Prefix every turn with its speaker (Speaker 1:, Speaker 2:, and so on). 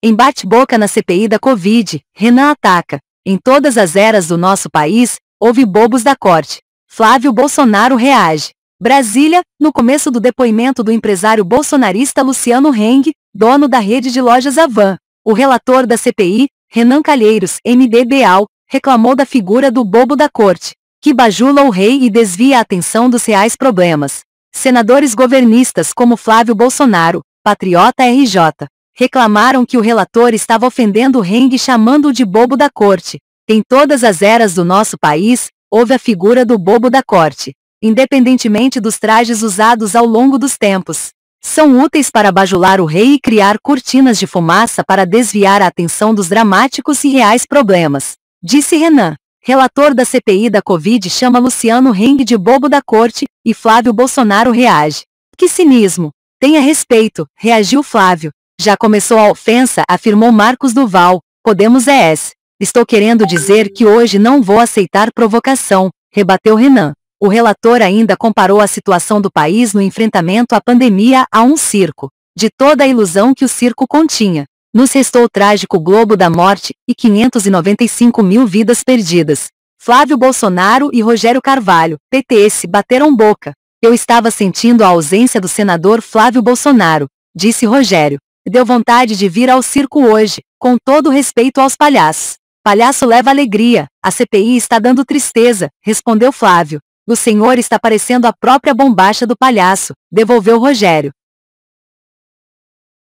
Speaker 1: Em bate-boca na CPI da Covid, Renan ataca. Em todas as eras do nosso país, houve bobos da corte. Flávio Bolsonaro reage. Brasília, no começo do depoimento do empresário bolsonarista Luciano Heng, dono da rede de lojas Avan. O relator da CPI, Renan Calheiros, MDBAL, reclamou da figura do bobo da corte, que bajula o rei e desvia a atenção dos reais problemas. Senadores governistas como Flávio Bolsonaro, patriota RJ, reclamaram que o relator estava ofendendo o Heng chamando-o de bobo da corte. Em todas as eras do nosso país, houve a figura do bobo da corte, independentemente dos trajes usados ao longo dos tempos. São úteis para bajular o rei e criar cortinas de fumaça para desviar a atenção dos dramáticos e reais problemas, disse Renan. Relator da CPI da Covid chama Luciano Heng de bobo da corte e Flávio Bolsonaro reage. Que cinismo! Tenha respeito, reagiu Flávio. Já começou a ofensa, afirmou Marcos Duval. Podemos ES. É Estou querendo dizer que hoje não vou aceitar provocação, rebateu Renan. O relator ainda comparou a situação do país no enfrentamento à pandemia a um circo, de toda a ilusão que o circo continha. Nos restou o trágico globo da morte e 595 mil vidas perdidas. Flávio Bolsonaro e Rogério Carvalho, PTS, bateram boca. Eu estava sentindo a ausência do senador Flávio Bolsonaro, disse Rogério. Deu vontade de vir ao circo hoje, com todo respeito aos palhaços. Palhaço leva alegria, a CPI está dando tristeza, respondeu Flávio. O senhor está parecendo a própria bombacha do palhaço, devolveu Rogério.